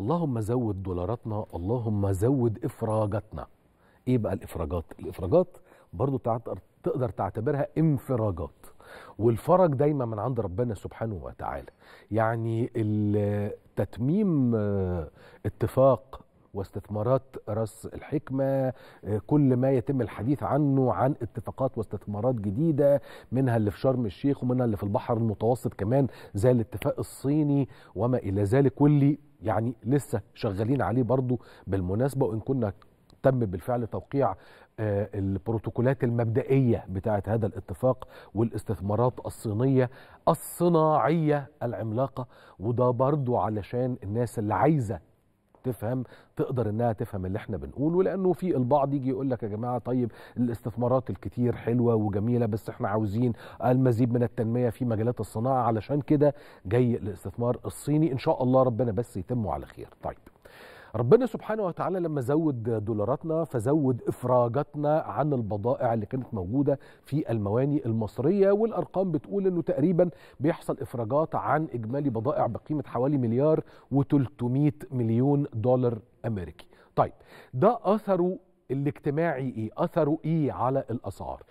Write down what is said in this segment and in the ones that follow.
اللهم زود دولاراتنا اللهم زود إفراجاتنا إيه بقى الإفراجات؟ الإفراجات برضو تقدر تعتبرها انفراجات والفرج دايما من عند ربنا سبحانه وتعالى يعني تتميم آه، اتفاق واستثمارات راس الحكمه آه، كل ما يتم الحديث عنه عن اتفاقات واستثمارات جديده منها اللي في شرم الشيخ ومنها اللي في البحر المتوسط كمان زي الاتفاق الصيني وما الى ذلك واللي يعني لسه شغالين عليه برضه بالمناسبه وان كنا تم بالفعل توقيع آه، البروتوكولات المبدئية بتاعة هذا الاتفاق والاستثمارات الصينية الصناعية العملاقة وده برضو علشان الناس اللي عايزة تفهم تقدر انها تفهم اللي احنا بنقوله لانه في البعض يجي يقول لك يا جماعه طيب الاستثمارات الكتير حلوه وجميله بس احنا عاوزين المزيد من التنميه في مجالات الصناعه علشان كده جاي الاستثمار الصيني ان شاء الله ربنا بس يتمه على خير طيب ربنا سبحانه وتعالى لما زود دولاراتنا فزود إفراجاتنا عن البضائع اللي كانت موجودة في المواني المصرية والأرقام بتقول أنه تقريبا بيحصل إفراجات عن إجمالي بضائع بقيمة حوالي مليار و300 مليون دولار أمريكي طيب ده أثره الاجتماعي إيه؟ أثره إيه على الأسعار؟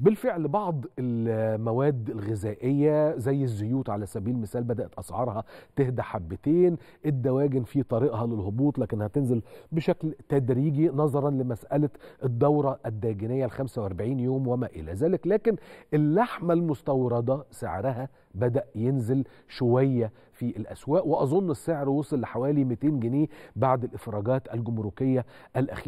بالفعل بعض المواد الغذائية زي الزيوت على سبيل المثال بدأت أسعارها تهدى حبتين الدواجن في طريقها للهبوط لكنها تنزل بشكل تدريجي نظرا لمسألة الدورة الداجنية ال 45 يوم وما إلى ذلك لكن اللحمة المستوردة سعرها بدأ ينزل شوية في الأسواق وأظن السعر وصل لحوالي 200 جنيه بعد الإفراجات الجمركية الأخيرة